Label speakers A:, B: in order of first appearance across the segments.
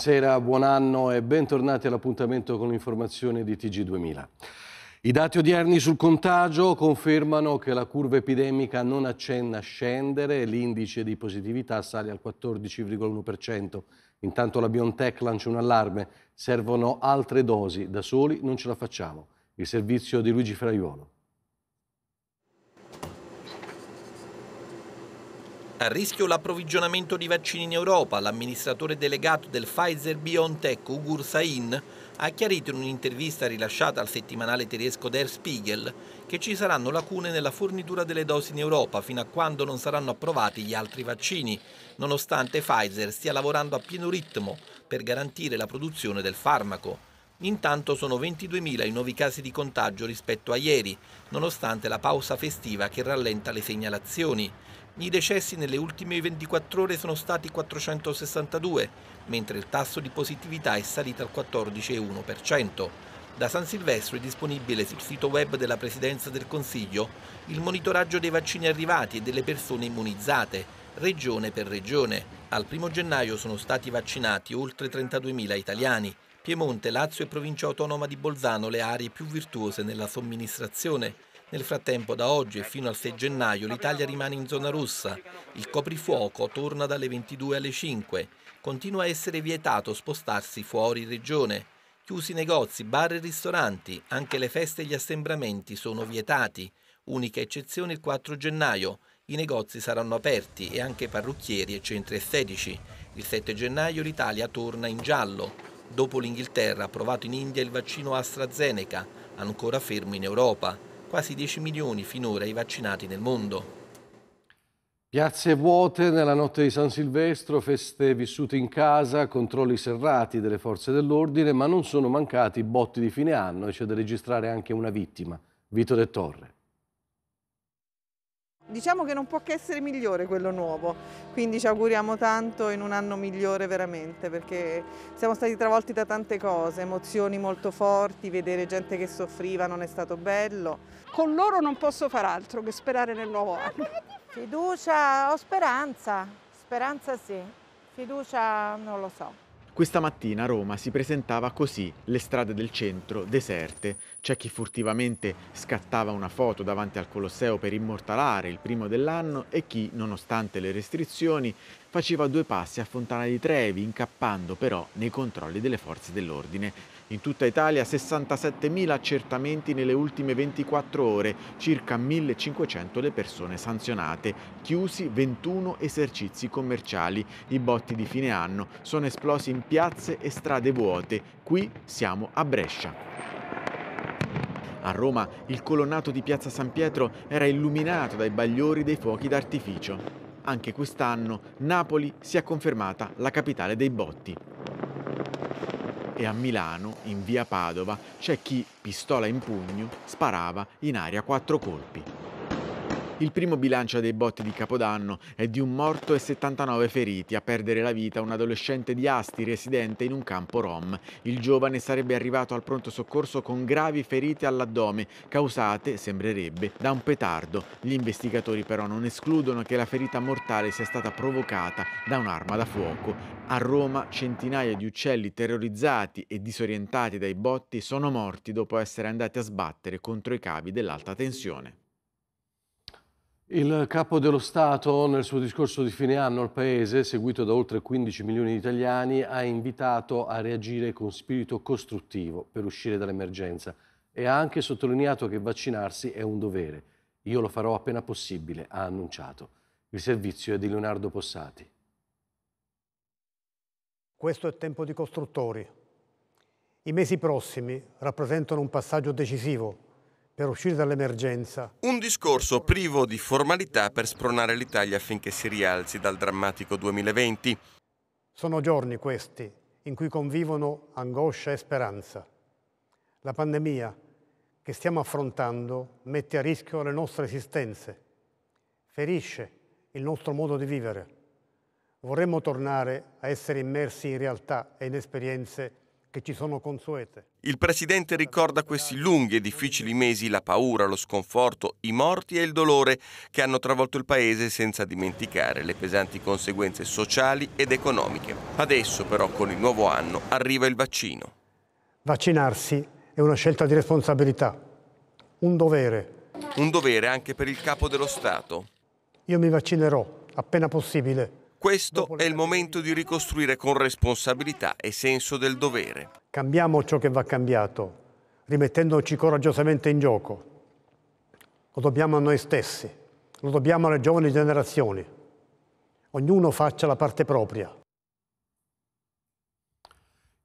A: Buonasera, buon anno e bentornati all'appuntamento con l'informazione di TG2000. I dati odierni sul contagio confermano che la curva epidemica non accenna a scendere, e l'indice di positività sale al 14,1%. Intanto la BioNTech lancia un allarme, servono altre dosi, da soli non ce la facciamo. Il servizio di Luigi Fraiuolo.
B: A rischio l'approvvigionamento di vaccini in Europa, l'amministratore delegato del Pfizer BioNTech Ugur Sain ha chiarito in un'intervista rilasciata al settimanale tedesco Der Spiegel che ci saranno lacune nella fornitura delle dosi in Europa fino a quando non saranno approvati gli altri vaccini, nonostante Pfizer stia lavorando a pieno ritmo per garantire la produzione del farmaco. Intanto sono 22.000 i nuovi casi di contagio rispetto a ieri, nonostante la pausa festiva che rallenta le segnalazioni. I decessi nelle ultime 24 ore sono stati 462, mentre il tasso di positività è salito al 14,1%. Da San Silvestro è disponibile sul sito web della Presidenza del Consiglio il monitoraggio dei vaccini arrivati e delle persone immunizzate, regione per regione. Al 1 gennaio sono stati vaccinati oltre 32.000 italiani. Piemonte, Lazio e provincia autonoma di Bolzano le aree più virtuose nella somministrazione. Nel frattempo da oggi e fino al 6 gennaio l'Italia rimane in zona rossa. Il coprifuoco torna dalle 22 alle 5. Continua a essere vietato spostarsi fuori regione. Chiusi negozi, bar e ristoranti, anche le feste e gli assembramenti sono vietati. Unica eccezione il 4 gennaio. I negozi saranno aperti e anche parrucchieri e centri estetici. Il 7 gennaio l'Italia torna in giallo. Dopo l'Inghilterra, ha approvato in India il vaccino AstraZeneca, ancora fermo in Europa. Quasi 10 milioni finora i vaccinati nel mondo.
A: Piazze vuote nella notte di San Silvestro, feste vissute in casa, controlli serrati delle forze dell'ordine, ma non sono mancati botti di fine anno e c'è da registrare anche una vittima, Vito De Torre.
C: Diciamo che non può che essere migliore quello nuovo, quindi ci auguriamo tanto in un anno migliore veramente perché siamo stati travolti da tante cose, emozioni molto forti, vedere gente che soffriva non è stato bello. Con loro non posso far altro che sperare nel nuovo anno. Fiducia o speranza? Speranza sì, fiducia non lo so.
D: Questa mattina Roma si presentava così, le strade del centro deserte. C'è chi furtivamente scattava una foto davanti al Colosseo per immortalare il primo dell'anno e chi, nonostante le restrizioni, faceva due passi a Fontana di Trevi, incappando però nei controlli delle forze dell'ordine. In tutta Italia 67.000 accertamenti nelle ultime 24 ore, circa 1.500 le persone sanzionate, chiusi 21 esercizi commerciali. I botti di fine anno sono esplosi in piazze e strade vuote. Qui siamo a Brescia. A Roma il colonnato di Piazza San Pietro era illuminato dai bagliori dei fuochi d'artificio. Anche quest'anno Napoli si è confermata la capitale dei botti e a Milano, in via Padova, c'è chi, pistola in pugno, sparava in aria quattro colpi. Il primo bilancio dei botti di Capodanno è di un morto e 79 feriti, a perdere la vita un adolescente di Asti residente in un campo rom. Il giovane sarebbe arrivato al pronto soccorso con gravi ferite all'addome, causate, sembrerebbe, da un petardo. Gli investigatori però non escludono che la ferita mortale sia stata provocata da un'arma da fuoco. A Roma centinaia di uccelli terrorizzati e disorientati dai botti sono morti dopo essere andati a sbattere contro i cavi dell'alta tensione.
A: Il capo dello Stato nel suo discorso di fine anno al Paese, seguito da oltre 15 milioni di italiani, ha invitato a reagire con spirito costruttivo per uscire dall'emergenza e ha anche sottolineato che vaccinarsi è un dovere. Io lo farò appena possibile, ha annunciato. Il servizio è di Leonardo Possati.
E: Questo è tempo di costruttori. I mesi prossimi rappresentano un passaggio decisivo per uscire dall'emergenza.
B: Un discorso privo di formalità per spronare l'Italia affinché si rialzi dal drammatico 2020.
E: Sono giorni questi in cui convivono angoscia e speranza. La pandemia che stiamo affrontando mette a rischio le nostre esistenze, ferisce il nostro modo di vivere. Vorremmo tornare a essere immersi in realtà e in esperienze che ci sono consuete.
B: Il Presidente ricorda questi lunghi e difficili mesi la paura, lo sconforto, i morti e il dolore che hanno travolto il Paese senza dimenticare le pesanti conseguenze sociali ed economiche. Adesso però con il nuovo anno arriva il vaccino.
E: Vaccinarsi è una scelta di responsabilità, un dovere.
B: Un dovere anche per il Capo dello Stato.
E: Io mi vaccinerò appena possibile
B: questo è il momento di ricostruire con responsabilità e senso del dovere.
E: Cambiamo ciò che va cambiato, rimettendoci coraggiosamente in gioco. Lo dobbiamo a noi stessi, lo dobbiamo alle giovani generazioni. Ognuno faccia la parte propria.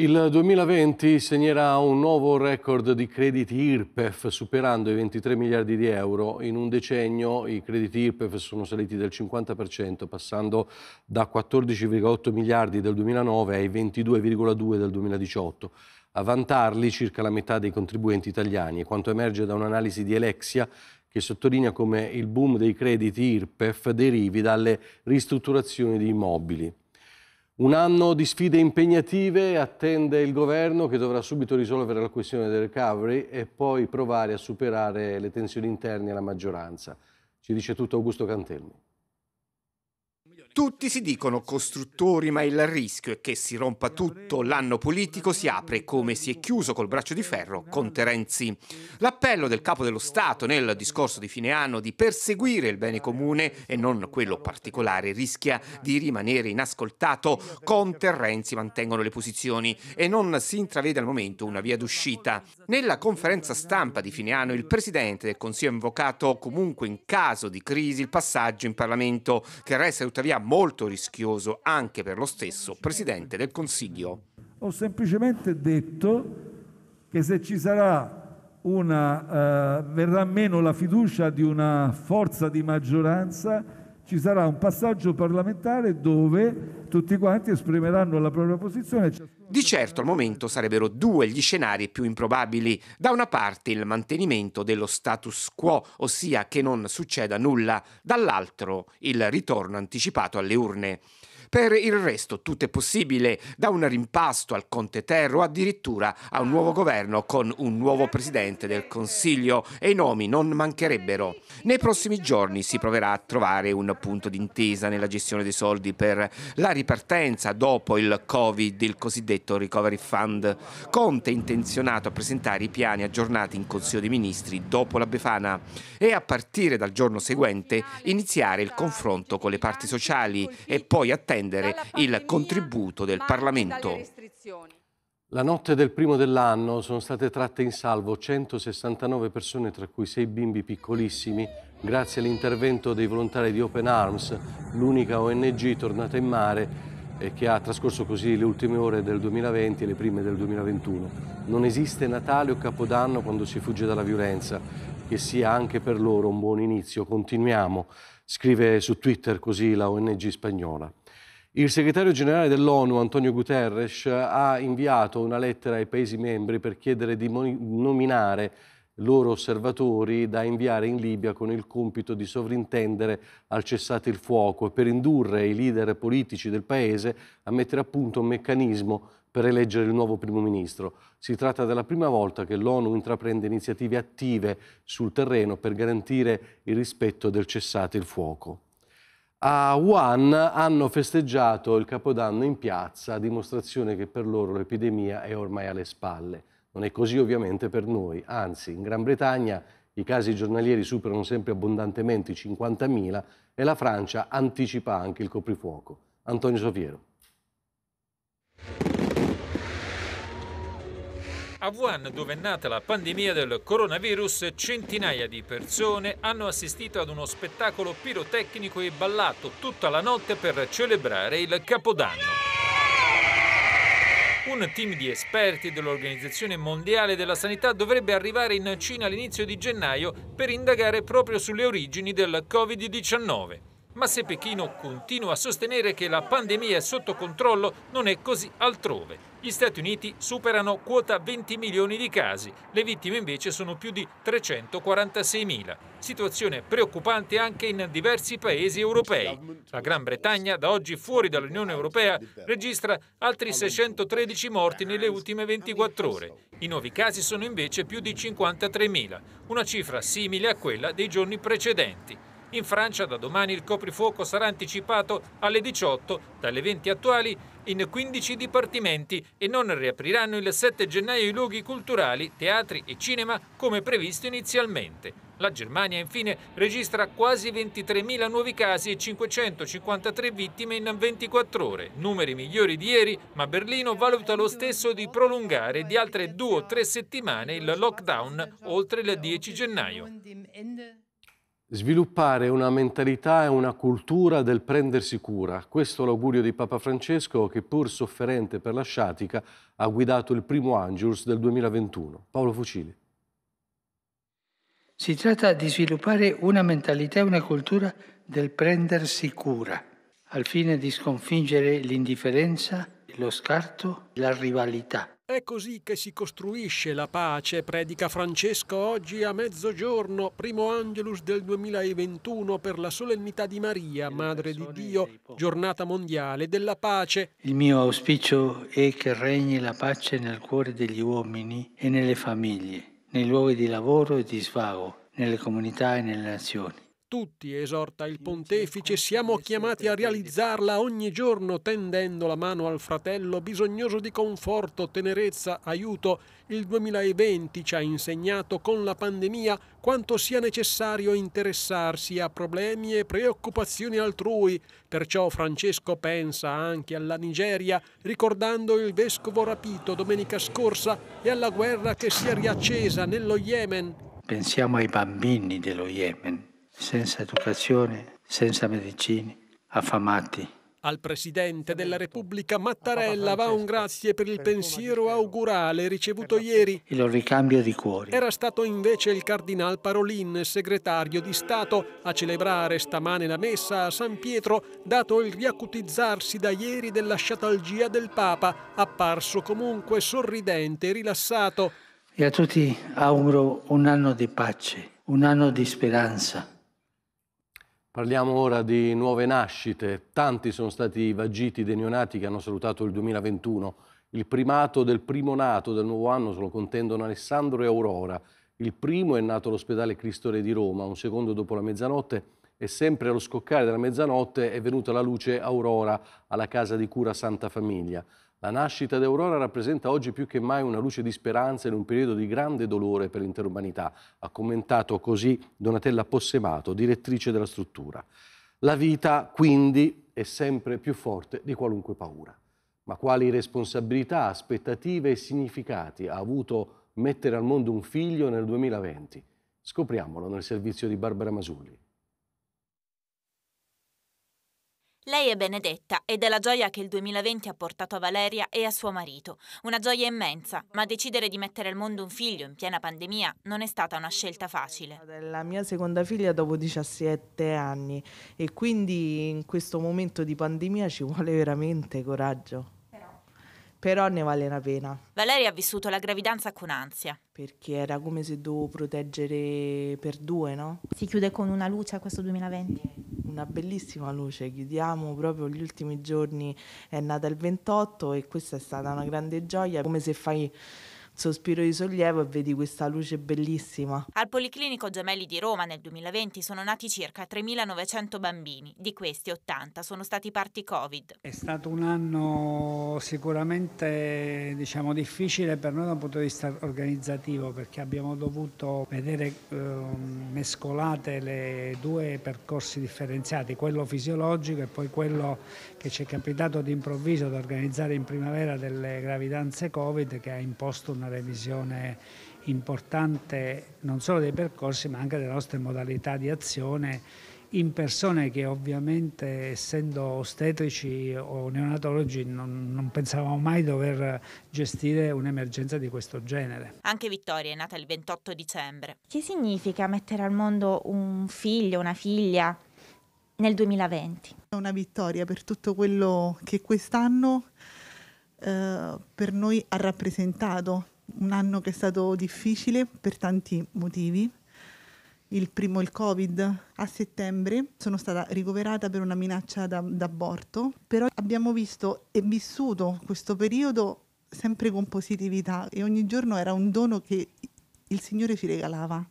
A: Il 2020 segnerà un nuovo record di crediti IRPEF, superando i 23 miliardi di euro. In un decennio i crediti IRPEF sono saliti del 50%, passando da 14,8 miliardi del 2009 ai 22,2 del 2018. A vantarli circa la metà dei contribuenti italiani, e quanto emerge da un'analisi di Alexia che sottolinea come il boom dei crediti IRPEF derivi dalle ristrutturazioni di immobili. Un anno di sfide impegnative attende il governo che dovrà subito risolvere la questione del recovery e poi provare a superare le tensioni interne alla maggioranza. Ci dice tutto Augusto Cantelmi.
F: Tutti si dicono costruttori, ma il rischio è che si rompa tutto, l'anno politico si apre come si è chiuso col braccio di ferro con Terenzi. L'appello del capo dello Stato nel discorso di fine anno di perseguire il bene comune e non quello particolare rischia di rimanere inascoltato. Con Terenzi mantengono le posizioni e non si intravede al momento una via d'uscita. Nella conferenza stampa di fine anno il presidente del Consiglio ha invocato comunque in caso di crisi il passaggio in Parlamento che resta tuttavia molto rischioso anche per lo stesso Presidente del Consiglio.
G: Ho
H: semplicemente detto che se ci sarà una, eh, verrà meno la fiducia di una forza di maggioranza ci sarà un passaggio parlamentare dove tutti quanti esprimeranno la propria posizione.
F: Di certo al momento sarebbero due gli scenari più improbabili. Da una parte il mantenimento dello status quo, ossia che non succeda nulla, dall'altro il ritorno anticipato alle urne. Per il resto tutto è possibile, da un rimpasto al Conte Terro addirittura a un nuovo governo con un nuovo presidente del Consiglio e i nomi non mancherebbero. Nei prossimi giorni si proverà a trovare un punto d'intesa nella gestione dei soldi per la ripartenza dopo il Covid, il cosiddetto Recovery Fund. Conte è intenzionato a presentare i piani aggiornati in Consiglio dei Ministri dopo la Befana e a partire dal giorno seguente iniziare il confronto con le parti
A: sociali e poi attendere attendere il contributo del Parlamento. La notte del primo dell'anno sono state tratte in salvo 169 persone, tra cui sei bimbi piccolissimi, grazie all'intervento dei volontari di Open Arms, l'unica ONG tornata in mare e che ha trascorso così le ultime ore del 2020 e le prime del 2021. Non esiste Natale o Capodanno quando si fugge dalla violenza, che sia anche per loro un buon inizio. Continuiamo, scrive su Twitter così la ONG spagnola. Il segretario generale dell'ONU, Antonio Guterres, ha inviato una lettera ai Paesi membri per chiedere di nominare loro osservatori da inviare in Libia con il compito di sovrintendere al cessate il fuoco e per indurre i leader politici del Paese a mettere a punto un meccanismo per eleggere il nuovo primo ministro. Si tratta della prima volta che l'ONU intraprende iniziative attive sul terreno per garantire il rispetto del cessate il fuoco a Wuhan hanno festeggiato il Capodanno in piazza, a dimostrazione che per loro l'epidemia è ormai alle spalle. Non è così ovviamente per noi, anzi in Gran Bretagna i casi giornalieri superano sempre abbondantemente i 50.000 e la Francia anticipa anche il coprifuoco. Antonio Sofiero.
H: A Wuhan, dove è nata la pandemia del coronavirus, centinaia di persone hanno assistito ad uno spettacolo pirotecnico e ballato tutta la notte per celebrare il Capodanno. Un team di esperti dell'Organizzazione Mondiale della Sanità dovrebbe arrivare in Cina all'inizio di gennaio per indagare proprio sulle origini del Covid-19 ma se Pechino continua a sostenere che la pandemia è sotto controllo non è così altrove. Gli Stati Uniti superano quota 20 milioni di casi, le vittime invece sono più di 346 mila. Situazione preoccupante anche in diversi paesi europei. La Gran Bretagna, da oggi fuori dall'Unione Europea, registra altri 613 morti nelle ultime 24 ore. I nuovi casi sono invece più di 53 mila, una cifra simile a quella dei giorni precedenti. In Francia da domani il coprifuoco sarà anticipato alle 18 dalle 20 attuali in 15 dipartimenti e non riapriranno il 7 gennaio i luoghi culturali, teatri e cinema come previsto inizialmente. La Germania infine registra quasi 23.000 nuovi casi e 553 vittime in 24 ore, numeri migliori di ieri, ma Berlino valuta lo stesso di prolungare di altre due o tre settimane il lockdown oltre il 10 gennaio
A: sviluppare una mentalità e una cultura del prendersi cura. Questo è l'augurio di Papa Francesco che pur sofferente per la sciatica ha guidato il primo Angelus del 2021. Paolo Fucili.
I: Si tratta di sviluppare una mentalità e una cultura del prendersi cura, al fine di sconfiggere l'indifferenza, lo scarto, la rivalità,
G: è così che si costruisce la pace, predica Francesco oggi a mezzogiorno, primo Angelus del 2021 per la solennità di Maria, Madre di Dio, giornata mondiale della pace.
I: Il mio auspicio è che regni la pace nel cuore degli uomini e nelle famiglie, nei luoghi di lavoro e di svago, nelle comunità e nelle nazioni
G: tutti, esorta il pontefice, siamo chiamati a realizzarla ogni giorno tendendo la mano al fratello bisognoso di conforto, tenerezza, aiuto. Il 2020 ci ha insegnato con la pandemia quanto sia necessario interessarsi a problemi e preoccupazioni altrui. Perciò Francesco pensa anche alla Nigeria, ricordando il vescovo rapito domenica scorsa e alla guerra che si è riaccesa nello Yemen.
I: Pensiamo ai bambini dello Yemen senza educazione, senza medicini, affamati.
G: Al Presidente della Repubblica Mattarella va un grazie per il pensiero augurale ricevuto ieri.
I: Il ricambio di cuori.
G: Era stato invece il Cardinal Parolin, segretario di Stato, a celebrare stamane la messa a San Pietro, dato il riacutizzarsi da ieri della sciatalgia del Papa, apparso comunque
I: sorridente e rilassato. E a tutti auguro un anno di pace, un anno di speranza
A: Parliamo ora di nuove nascite. Tanti sono stati i vagiti dei neonati che hanno salutato il 2021. Il primato del primo nato del nuovo anno se lo contendono Alessandro e Aurora. Il primo è nato all'ospedale Cristo Re di Roma, un secondo dopo la mezzanotte e sempre allo scoccare della mezzanotte è venuta la luce Aurora alla casa di cura Santa Famiglia. La nascita d'Aurora rappresenta oggi più che mai una luce di speranza in un periodo di grande dolore per l'intera umanità, ha commentato così Donatella Possemato, direttrice della struttura. La vita, quindi, è sempre più forte di qualunque paura. Ma quali responsabilità, aspettative e significati ha avuto mettere al mondo un figlio nel 2020? Scopriamolo nel servizio di Barbara Masulli.
C: Lei è benedetta ed è la gioia che il 2020 ha portato a Valeria e a suo marito. Una gioia immensa, ma decidere di mettere al mondo un figlio in piena pandemia non è stata una scelta facile.
J: La mia seconda figlia dopo 17 anni e quindi in questo momento di pandemia ci vuole veramente coraggio però ne vale la pena.
C: Valeria ha vissuto la gravidanza con ansia. Perché era come se dovevo proteggere per due, no? Si chiude con una luce questo 2020. Una bellissima luce, chiudiamo
J: proprio gli ultimi giorni, è nata il 28 e questa è stata una grande gioia, come se fai sospiro di sollievo e vedi questa luce bellissima.
C: Al Policlinico Gemelli di Roma nel 2020 sono nati circa 3.900 bambini, di questi 80 sono stati parti Covid.
I: È stato un anno sicuramente diciamo, difficile per noi da un punto di vista organizzativo perché abbiamo dovuto vedere eh, mescolate le due percorsi differenziati, quello fisiologico e poi quello che ci è capitato d'improvviso di organizzare in primavera delle gravidanze Covid che ha imposto una revisione importante non solo dei percorsi ma anche delle nostre modalità di azione in persone che ovviamente essendo ostetrici o neonatologi non, non, pensavamo mai dover gestire un'emergenza di questo genere.
C: Anche Vittoria è nata il 28 dicembre. Che significa mettere al mondo un figlio, una figlia nel 2020? È una vittoria per tutto quello che quest'anno eh, per noi ha
E: rappresentato un anno che è stato difficile per tanti motivi. Il primo il Covid a settembre sono stata ricoverata per una minaccia da, d'aborto, però abbiamo visto e vissuto questo periodo sempre con positività e ogni giorno era un dono che il Signore ci regalava.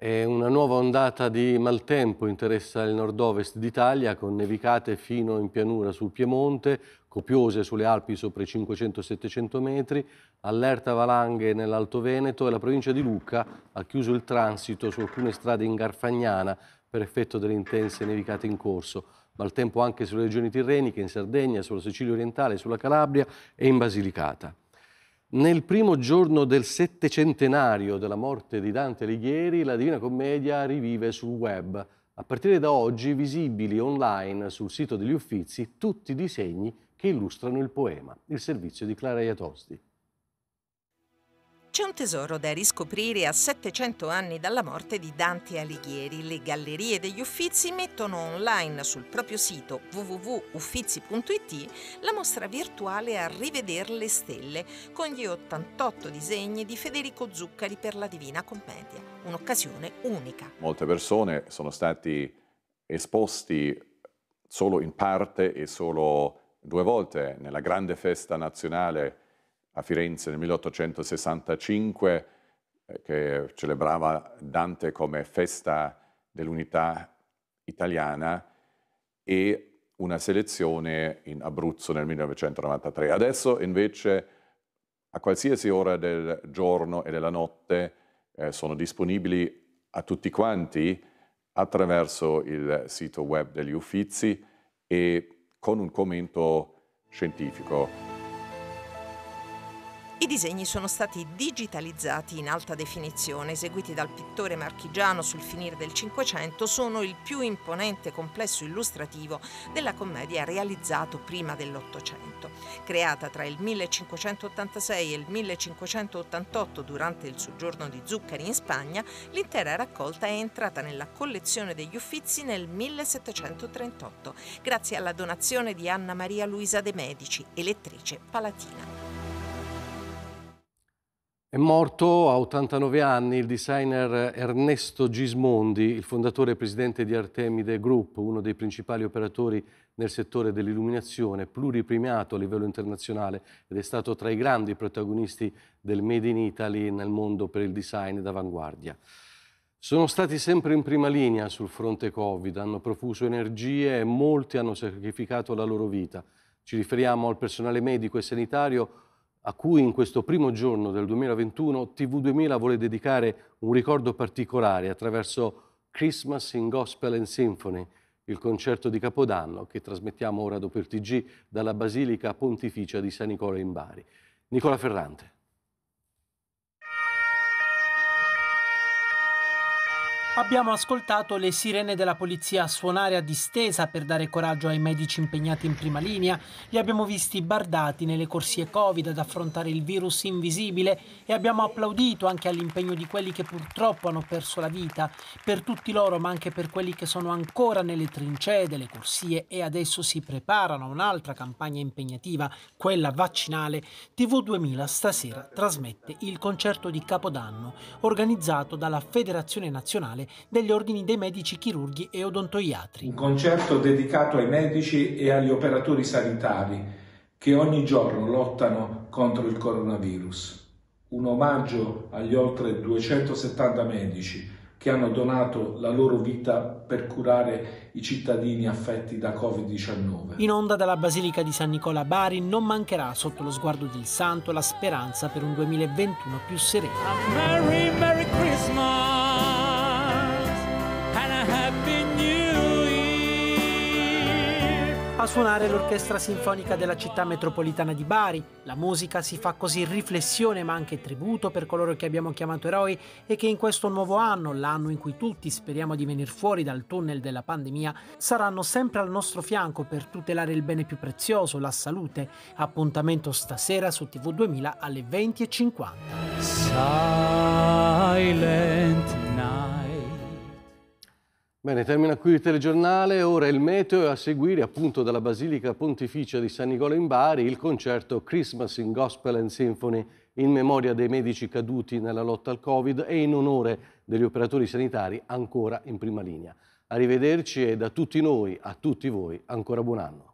A: E una nuova ondata di maltempo interessa il nord-ovest d'Italia con nevicate fino in pianura sul Piemonte, copiose sulle Alpi sopra i 500-700 metri, allerta valanghe nell'Alto Veneto e la provincia di Lucca ha chiuso il transito su alcune strade in Garfagnana per effetto delle intense nevicate in corso. Maltempo anche sulle regioni tirreniche, in Sardegna, sulla Sicilia orientale, sulla Calabria e in Basilicata. Nel primo giorno del settecentenario della morte di Dante Alighieri, la Divina Commedia rivive sul web. A partire da oggi, visibili online sul sito degli Uffizi, tutti i disegni che illustrano il poema, il servizio di Clara Iatosti.
C: C'è un tesoro da riscoprire a 700 anni dalla morte di Dante Alighieri. Le Gallerie degli Uffizi mettono online sul proprio sito www.uffizi.it la mostra virtuale A rivedere le stelle con gli 88 disegni di Federico Zuccari per la Divina Commedia. Un'occasione unica.
B: Molte persone sono stati esposti solo in parte e solo due volte nella grande festa nazionale a Firenze nel 1865 eh, che celebrava Dante come festa dell'unità italiana e una selezione in Abruzzo nel 1993. Adesso invece a qualsiasi ora del giorno e della notte eh, sono disponibili a tutti quanti attraverso il sito web degli Uffizi e con un commento scientifico.
C: I disegni sono stati digitalizzati in alta definizione, eseguiti dal pittore marchigiano sul finire del Cinquecento, sono il più imponente complesso illustrativo della commedia realizzato prima dell'Ottocento. Creata tra il 1586 e il 1588 durante il soggiorno di Zuccari in Spagna, l'intera raccolta è entrata nella collezione degli Uffizi nel 1738, grazie alla donazione di Anna Maria Luisa de Medici, elettrice palatina.
A: È morto a 89 anni il designer Ernesto Gismondi, il fondatore e presidente di Artemide Group, uno dei principali operatori nel settore dell'illuminazione, pluripremiato a livello internazionale ed è stato tra i grandi protagonisti del Made in Italy nel mondo per il design d'avanguardia. Sono stati sempre in prima linea sul fronte Covid, hanno profuso energie e molti hanno sacrificato la loro vita. Ci riferiamo al personale medico e sanitario a cui in questo primo giorno del 2021 TV2000 vuole dedicare un ricordo particolare attraverso Christmas in Gospel and Symphony, il concerto di Capodanno che trasmettiamo ora dopo il TG dalla Basilica Pontificia di San Nicola in Bari. Nicola Ferrante.
J: Abbiamo ascoltato le sirene della polizia suonare a distesa per dare coraggio ai medici impegnati in prima linea, li abbiamo visti bardati nelle corsie Covid ad affrontare il virus invisibile e abbiamo applaudito anche all'impegno di quelli che purtroppo hanno perso la vita, per tutti loro ma anche per quelli che sono ancora nelle trincee delle corsie e adesso si preparano a un'altra campagna impegnativa, quella vaccinale. TV2000 stasera trasmette il concerto di Capodanno organizzato dalla Federazione Nazionale degli ordini dei medici chirurghi e odontoiatri. Un concerto
H: dedicato ai medici e agli operatori sanitari che ogni giorno lottano contro il coronavirus. Un omaggio agli oltre 270 medici che hanno donato la loro vita per curare i cittadini affetti da Covid-19. In
J: onda dalla Basilica di San Nicola a Bari non mancherà sotto lo sguardo del santo la speranza per un 2021 più sereno. Merry, Merry
H: Christmas!
J: suonare l'orchestra sinfonica della città metropolitana di Bari. La musica si fa così riflessione ma anche tributo per coloro che abbiamo chiamato eroi e che in questo nuovo anno, l'anno in cui tutti speriamo di venire fuori dal tunnel della pandemia, saranno sempre al nostro fianco per tutelare il bene più prezioso, la salute. Appuntamento stasera su TV 2000 alle 20.50.
I: Silent
A: Bene, termina qui il telegiornale, ora il meteo e a seguire appunto dalla Basilica Pontificia di San Nicola in Bari il concerto Christmas in Gospel and Symphony in memoria dei medici caduti nella lotta al Covid e in onore degli operatori sanitari ancora in prima linea. Arrivederci e da tutti noi a tutti voi ancora buon anno.